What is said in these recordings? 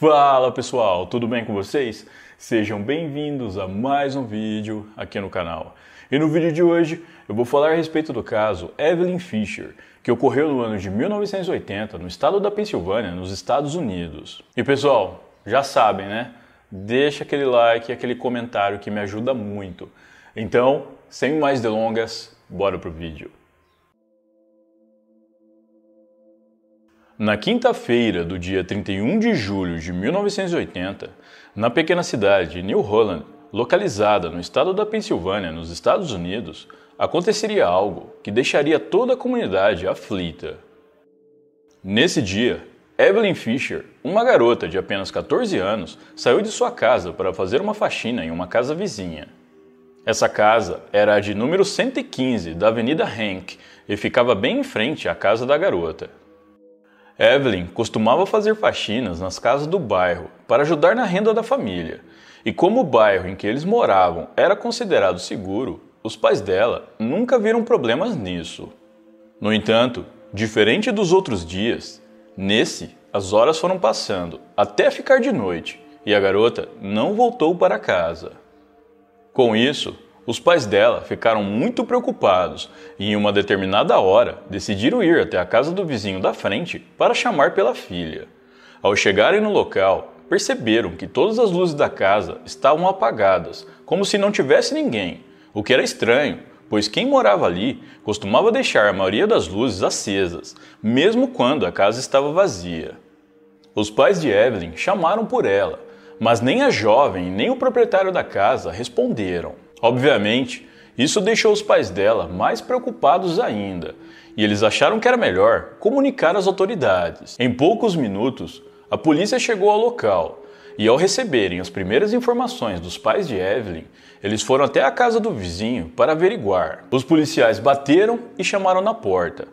Fala pessoal, tudo bem com vocês? Sejam bem-vindos a mais um vídeo aqui no canal. E no vídeo de hoje eu vou falar a respeito do caso Evelyn Fisher, que ocorreu no ano de 1980 no estado da Pensilvânia, nos Estados Unidos. E pessoal, já sabem, né? Deixa aquele like e aquele comentário que me ajuda muito. Então, sem mais delongas, bora pro vídeo. Na quinta-feira do dia 31 de julho de 1980, na pequena cidade New Holland, localizada no estado da Pensilvânia, nos Estados Unidos, aconteceria algo que deixaria toda a comunidade aflita. Nesse dia, Evelyn Fisher, uma garota de apenas 14 anos, saiu de sua casa para fazer uma faxina em uma casa vizinha. Essa casa era a de número 115 da Avenida Hank e ficava bem em frente à casa da garota. Evelyn costumava fazer faxinas nas casas do bairro para ajudar na renda da família. E como o bairro em que eles moravam era considerado seguro, os pais dela nunca viram problemas nisso. No entanto, diferente dos outros dias, nesse as horas foram passando até ficar de noite e a garota não voltou para casa. Com isso, os pais dela ficaram muito preocupados e, em uma determinada hora, decidiram ir até a casa do vizinho da frente para chamar pela filha. Ao chegarem no local, perceberam que todas as luzes da casa estavam apagadas, como se não tivesse ninguém, o que era estranho, pois quem morava ali costumava deixar a maioria das luzes acesas, mesmo quando a casa estava vazia. Os pais de Evelyn chamaram por ela, mas nem a jovem nem o proprietário da casa responderam. Obviamente, isso deixou os pais dela mais preocupados ainda, e eles acharam que era melhor comunicar às autoridades. Em poucos minutos, a polícia chegou ao local e, ao receberem as primeiras informações dos pais de Evelyn, eles foram até a casa do vizinho para averiguar. Os policiais bateram e chamaram na porta,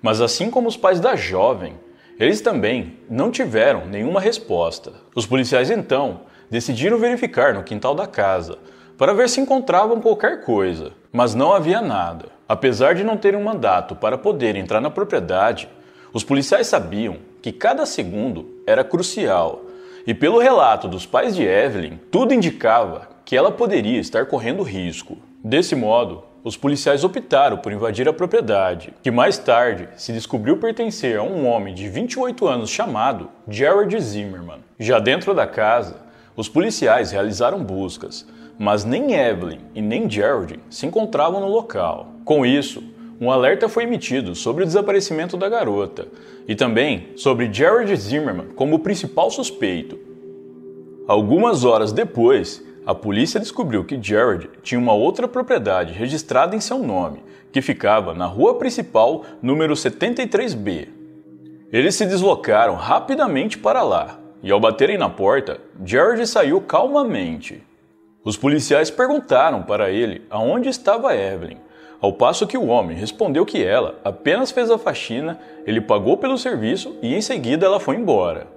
mas assim como os pais da jovem, eles também não tiveram nenhuma resposta. Os policiais então decidiram verificar no quintal da casa para ver se encontravam qualquer coisa, mas não havia nada. Apesar de não terem um mandato para poder entrar na propriedade, os policiais sabiam que cada segundo era crucial, e pelo relato dos pais de Evelyn, tudo indicava que ela poderia estar correndo risco. Desse modo, os policiais optaram por invadir a propriedade, que mais tarde se descobriu pertencer a um homem de 28 anos chamado Jared Zimmerman. Já dentro da casa, os policiais realizaram buscas, mas nem Evelyn e nem Gerald se encontravam no local. Com isso, um alerta foi emitido sobre o desaparecimento da garota e também sobre Gerald Zimmerman como principal suspeito. Algumas horas depois, a polícia descobriu que Gerald tinha uma outra propriedade registrada em seu nome, que ficava na rua principal número 73B. Eles se deslocaram rapidamente para lá, e, ao baterem na porta, George saiu calmamente. Os policiais perguntaram para ele aonde estava Evelyn, ao passo que o homem respondeu que ela apenas fez a faxina, ele pagou pelo serviço e em seguida ela foi embora.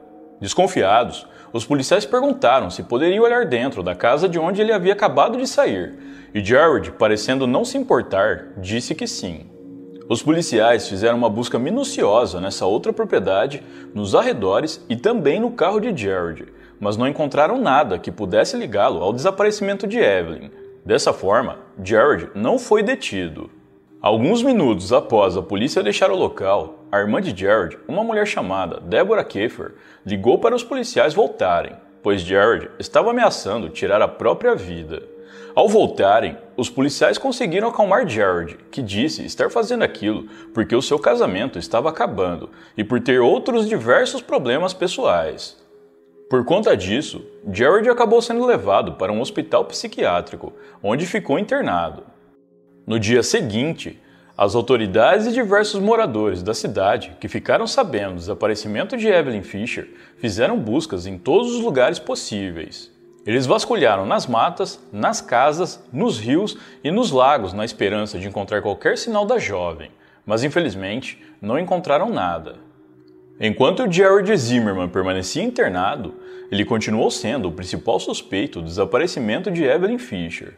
Desconfiados, os policiais perguntaram se poderiam olhar dentro da casa de onde ele havia acabado de sair, e Jared, parecendo não se importar, disse que sim. Os policiais fizeram uma busca minuciosa nessa outra propriedade, nos arredores e também no carro de Jared, mas não encontraram nada que pudesse ligá-lo ao desaparecimento de Evelyn. Dessa forma, Jared não foi detido. Alguns minutos após a polícia deixar o local, a irmã de Jared, uma mulher chamada Deborah Kiefer, ligou para os policiais voltarem, pois Jared estava ameaçando tirar a própria vida. Ao voltarem, os policiais conseguiram acalmar Jared, que disse estar fazendo aquilo porque o seu casamento estava acabando e por ter outros diversos problemas pessoais. Por conta disso, Jared acabou sendo levado para um hospital psiquiátrico, onde ficou internado. No dia seguinte, as autoridades e diversos moradores da cidade que ficaram sabendo do desaparecimento de Evelyn Fisher fizeram buscas em todos os lugares possíveis. Eles vasculharam nas matas, nas casas, nos rios e nos lagos na esperança de encontrar qualquer sinal da jovem, mas infelizmente não encontraram nada. Enquanto Jared Zimmerman permanecia internado, ele continuou sendo o principal suspeito do desaparecimento de Evelyn Fisher.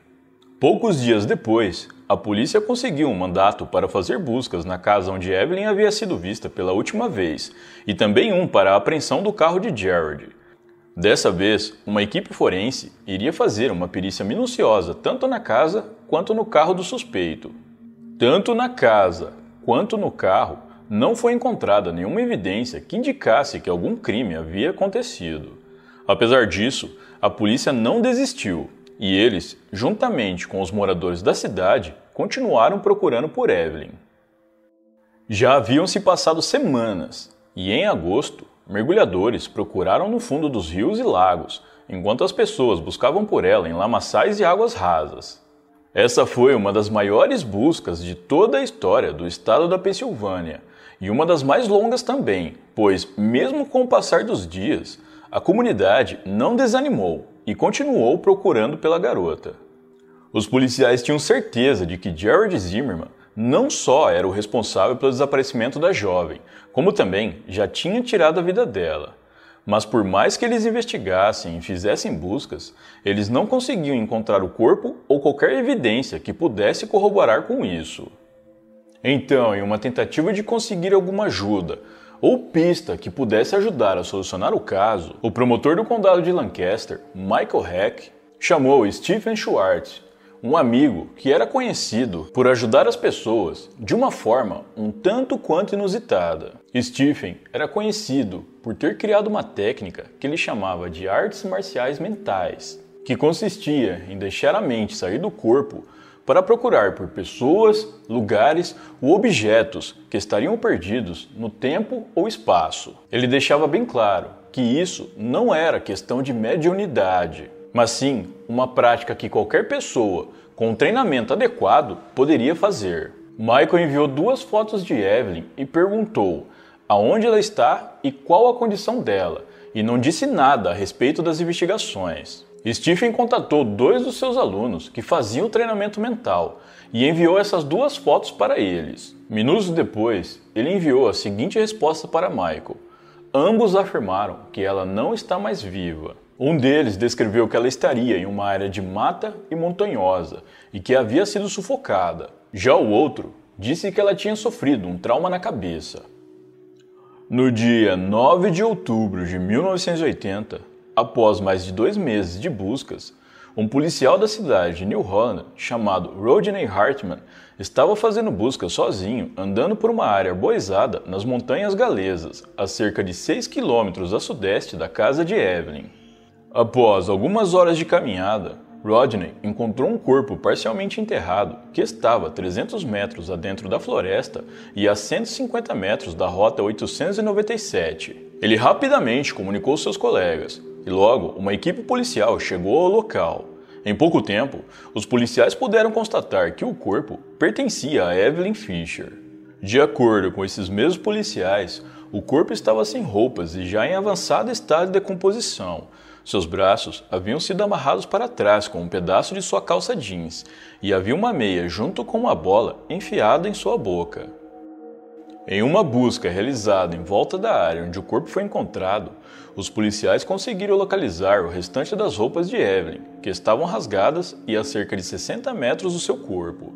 Poucos dias depois, a polícia conseguiu um mandato para fazer buscas na casa onde Evelyn havia sido vista pela última vez e também um para a apreensão do carro de Jared. Dessa vez, uma equipe forense iria fazer uma perícia minuciosa tanto na casa quanto no carro do suspeito. Tanto na casa quanto no carro não foi encontrada nenhuma evidência que indicasse que algum crime havia acontecido. Apesar disso, a polícia não desistiu e eles, juntamente com os moradores da cidade, continuaram procurando por Evelyn. Já haviam se passado semanas e, em agosto, Mergulhadores procuraram no fundo dos rios e lagos, enquanto as pessoas buscavam por ela em lamaçais e águas rasas. Essa foi uma das maiores buscas de toda a história do estado da Pensilvânia e uma das mais longas também, pois, mesmo com o passar dos dias, a comunidade não desanimou e continuou procurando pela garota. Os policiais tinham certeza de que Jared Zimmerman não só era o responsável pelo desaparecimento da jovem, como também já tinha tirado a vida dela. Mas por mais que eles investigassem e fizessem buscas, eles não conseguiam encontrar o corpo ou qualquer evidência que pudesse corroborar com isso. Então, em uma tentativa de conseguir alguma ajuda ou pista que pudesse ajudar a solucionar o caso, o promotor do condado de Lancaster, Michael Heck, chamou Stephen Schwartz, um amigo que era conhecido por ajudar as pessoas de uma forma um tanto quanto inusitada. Stephen era conhecido por ter criado uma técnica que ele chamava de artes marciais mentais, que consistia em deixar a mente sair do corpo para procurar por pessoas, lugares ou objetos que estariam perdidos no tempo ou espaço. Ele deixava bem claro que isso não era questão de mediunidade, mas sim uma prática que qualquer pessoa com um treinamento adequado poderia fazer. Michael enviou duas fotos de Evelyn e perguntou aonde ela está e qual a condição dela, e não disse nada a respeito das investigações. Stephen contatou dois dos seus alunos que faziam treinamento mental e enviou essas duas fotos para eles. Minutos depois, ele enviou a seguinte resposta para Michael: Ambos afirmaram que ela não está mais viva. Um deles descreveu que ela estaria em uma área de mata e montanhosa e que havia sido sufocada. Já o outro disse que ela tinha sofrido um trauma na cabeça. No dia 9 de outubro de 1980, após mais de dois meses de buscas, um policial da cidade de New Holland, chamado Rodney Hartman, estava fazendo busca sozinho, andando por uma área arborizada nas montanhas galesas, a cerca de 6 quilômetros a sudeste da casa de Evelyn. Após algumas horas de caminhada, Rodney encontrou um corpo parcialmente enterrado que estava 300 metros adentro da floresta e a 150 metros da rota 897. Ele rapidamente comunicou seus colegas e logo uma equipe policial chegou ao local. Em pouco tempo, os policiais puderam constatar que o corpo pertencia a Evelyn Fisher. De acordo com esses mesmos policiais, o corpo estava sem roupas e já em avançado estado de decomposição, seus braços haviam sido amarrados para trás com um pedaço de sua calça jeans e havia uma meia junto com uma bola enfiada em sua boca. Em uma busca realizada em volta da área onde o corpo foi encontrado, os policiais conseguiram localizar o restante das roupas de Evelyn, que estavam rasgadas e a cerca de 60 metros do seu corpo.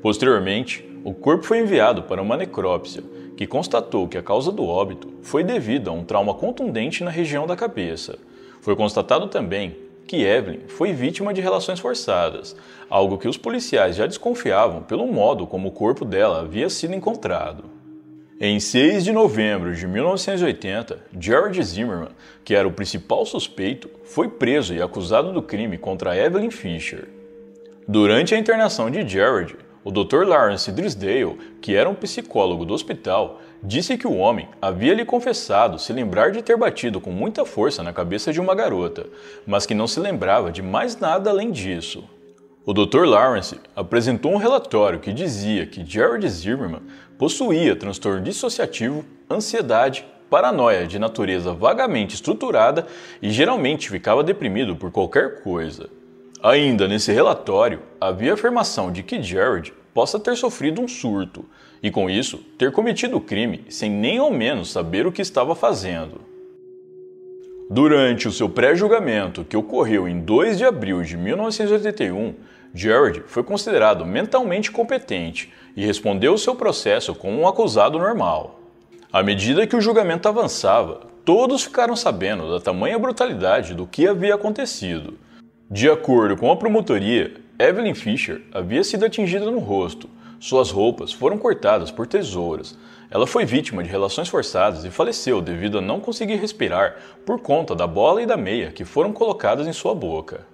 Posteriormente, o corpo foi enviado para uma necrópsia, que constatou que a causa do óbito foi devida a um trauma contundente na região da cabeça, foi constatado também que Evelyn foi vítima de relações forçadas, algo que os policiais já desconfiavam pelo modo como o corpo dela havia sido encontrado. Em 6 de novembro de 1980, George Zimmerman, que era o principal suspeito, foi preso e acusado do crime contra Evelyn Fisher. Durante a internação de Jared, o Dr. Lawrence Drisdale, que era um psicólogo do hospital, disse que o homem havia lhe confessado se lembrar de ter batido com muita força na cabeça de uma garota, mas que não se lembrava de mais nada além disso. O Dr. Lawrence apresentou um relatório que dizia que Jared Zimmerman possuía transtorno dissociativo, ansiedade, paranoia de natureza vagamente estruturada e geralmente ficava deprimido por qualquer coisa. Ainda nesse relatório, havia afirmação de que Jared possa ter sofrido um surto e, com isso, ter cometido o crime sem nem ao menos saber o que estava fazendo. Durante o seu pré-julgamento, que ocorreu em 2 de abril de 1981, Jared foi considerado mentalmente competente e respondeu seu processo como um acusado normal. À medida que o julgamento avançava, todos ficaram sabendo da tamanha brutalidade do que havia acontecido de acordo com a promotoria, Evelyn Fisher havia sido atingida no rosto. Suas roupas foram cortadas por tesouras. Ela foi vítima de relações forçadas e faleceu devido a não conseguir respirar por conta da bola e da meia que foram colocadas em sua boca.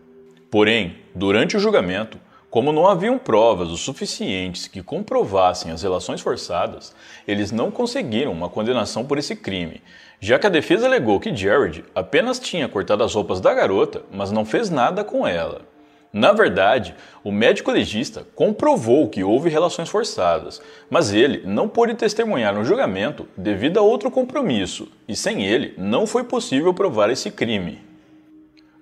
Porém, durante o julgamento, como não haviam provas o suficientes que comprovassem as relações forçadas, eles não conseguiram uma condenação por esse crime, já que a defesa alegou que Jared apenas tinha cortado as roupas da garota, mas não fez nada com ela. Na verdade, o médico legista comprovou que houve relações forçadas, mas ele não pôde testemunhar no julgamento devido a outro compromisso, e sem ele não foi possível provar esse crime.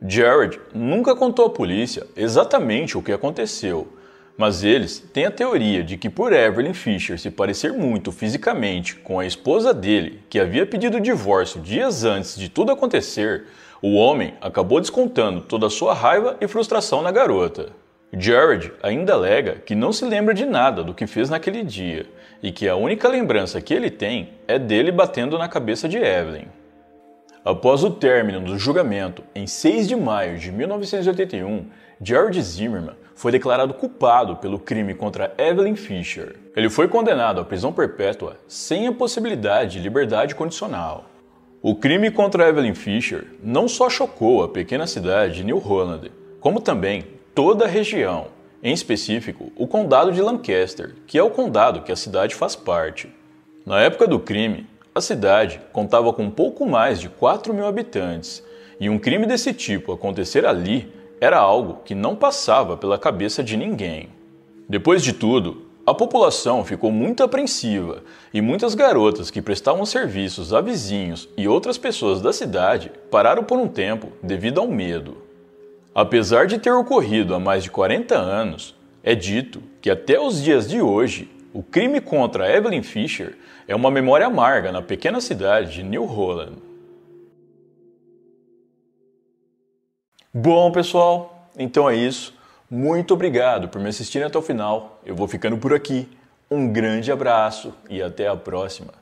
Jared nunca contou à polícia exatamente o que aconteceu, mas eles têm a teoria de que por Evelyn Fisher se parecer muito fisicamente com a esposa dele, que havia pedido o divórcio dias antes de tudo acontecer, o homem acabou descontando toda a sua raiva e frustração na garota. Jared ainda alega que não se lembra de nada do que fez naquele dia e que a única lembrança que ele tem é dele batendo na cabeça de Evelyn. Após o término do julgamento, em 6 de maio de 1981, George Zimmerman foi declarado culpado pelo crime contra Evelyn Fisher. Ele foi condenado à prisão perpétua sem a possibilidade de liberdade condicional. O crime contra Evelyn Fisher não só chocou a pequena cidade de New Holland, como também toda a região, em específico o condado de Lancaster, que é o condado que a cidade faz parte. Na época do crime, a cidade contava com pouco mais de 4 mil habitantes, e um crime desse tipo acontecer ali era algo que não passava pela cabeça de ninguém. Depois de tudo, a população ficou muito apreensiva e muitas garotas que prestavam serviços a vizinhos e outras pessoas da cidade pararam por um tempo devido ao medo. Apesar de ter ocorrido há mais de 40 anos, é dito que até os dias de hoje o crime contra Evelyn Fisher é uma memória amarga na pequena cidade de New Holland. Bom, pessoal, então é isso. Muito obrigado por me assistirem até o final. Eu vou ficando por aqui. Um grande abraço e até a próxima.